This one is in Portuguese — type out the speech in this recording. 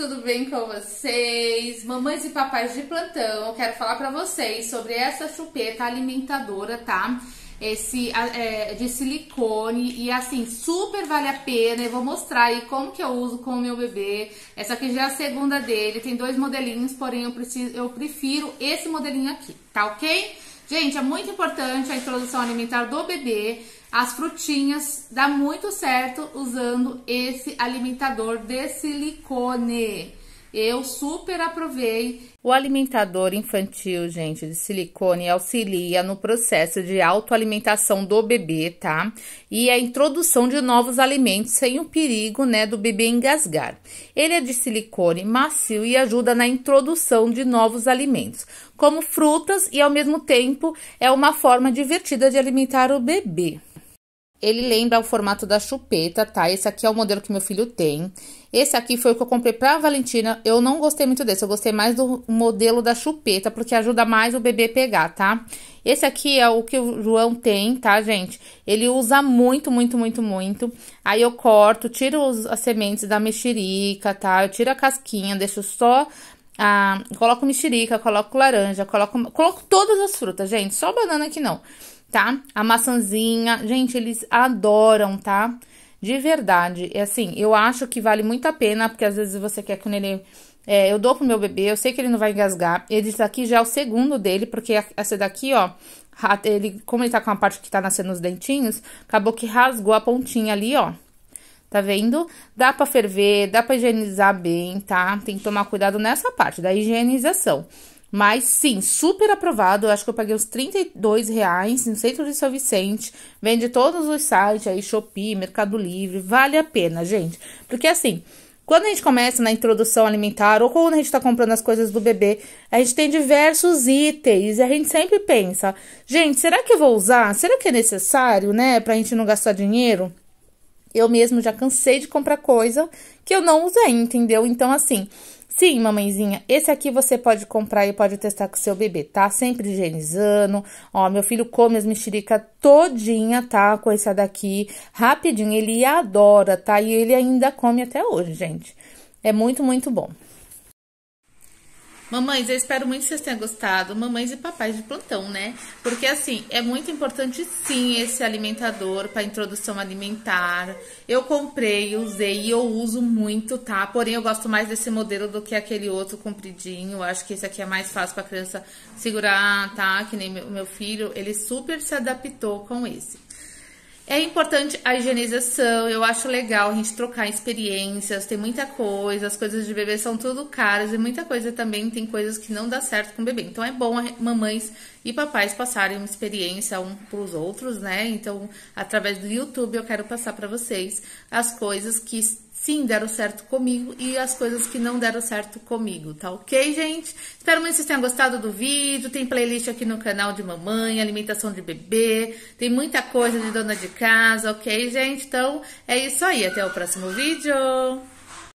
tudo bem com vocês? Mamães e papais de plantão, quero falar para vocês sobre essa chupeta alimentadora, tá? Esse é, de silicone e assim, super vale a pena. Eu vou mostrar aí como que eu uso com o meu bebê. Essa aqui já é a segunda dele, tem dois modelinhos, porém eu, preciso, eu prefiro esse modelinho aqui, tá ok? Gente, é muito importante a introdução alimentar do bebê as frutinhas, dá muito certo usando esse alimentador de silicone. Eu super aprovei. O alimentador infantil, gente, de silicone auxilia no processo de autoalimentação do bebê, tá? E a introdução de novos alimentos sem o perigo, né, do bebê engasgar. Ele é de silicone macio e ajuda na introdução de novos alimentos, como frutas, e ao mesmo tempo é uma forma divertida de alimentar o bebê. Ele lembra o formato da chupeta, tá? Esse aqui é o modelo que meu filho tem. Esse aqui foi o que eu comprei pra Valentina. Eu não gostei muito desse, eu gostei mais do modelo da chupeta, porque ajuda mais o bebê pegar, tá? Esse aqui é o que o João tem, tá, gente? Ele usa muito, muito, muito, muito. Aí eu corto, tiro as sementes da mexerica, tá? Eu tiro a casquinha, deixo só ah, coloco mexerica, coloco laranja, coloco, coloco todas as frutas, gente. Só banana que não, tá? A maçãzinha, gente, eles adoram, tá? De verdade. É assim, eu acho que vale muito a pena, porque às vezes você quer que o neném... É, eu dou pro meu bebê, eu sei que ele não vai engasgar. Esse daqui já é o segundo dele, porque essa daqui, ó, ele, como ele tá com a parte que tá nascendo os dentinhos, acabou que rasgou a pontinha ali, ó tá vendo? Dá para ferver, dá para higienizar bem, tá? Tem que tomar cuidado nessa parte da higienização. Mas sim, super aprovado. Eu acho que eu paguei uns 32 reais no centro de São Vicente. Vende todos os sites aí, Shopee, Mercado Livre. Vale a pena, gente. Porque assim, quando a gente começa na introdução alimentar ou quando a gente está comprando as coisas do bebê, a gente tem diversos itens e a gente sempre pensa: gente, será que eu vou usar? Será que é necessário, né? Pra gente não gastar dinheiro? Eu mesmo já cansei de comprar coisa que eu não usei, entendeu? Então, assim, sim, mamãezinha, esse aqui você pode comprar e pode testar com seu bebê, tá? Sempre higienizando. Ó, meu filho come as mexericas todinha, tá? Com essa daqui, rapidinho. Ele adora, tá? E ele ainda come até hoje, gente. É muito, muito bom. Mamães, eu espero muito que vocês tenham gostado. Mamães e papais de plantão, né? Porque, assim, é muito importante, sim, esse alimentador para introdução alimentar. Eu comprei, usei e eu uso muito, tá? Porém, eu gosto mais desse modelo do que aquele outro compridinho. Eu acho que esse aqui é mais fácil para criança segurar, tá? Que nem o meu filho, ele super se adaptou com esse. É importante a higienização, eu acho legal a gente trocar experiências, tem muita coisa, as coisas de bebê são tudo caras e muita coisa também tem coisas que não dá certo com o bebê. Então é bom mamães e papais passarem uma experiência um para os outros, né? Então, através do YouTube, eu quero passar para vocês as coisas que sim deram certo comigo e as coisas que não deram certo comigo, tá ok, gente? Espero muito que vocês tenham gostado do vídeo. Tem playlist aqui no canal de mamãe, alimentação de bebê, tem muita coisa de dona de casa, ok, gente? Então, é isso aí. Até o próximo vídeo.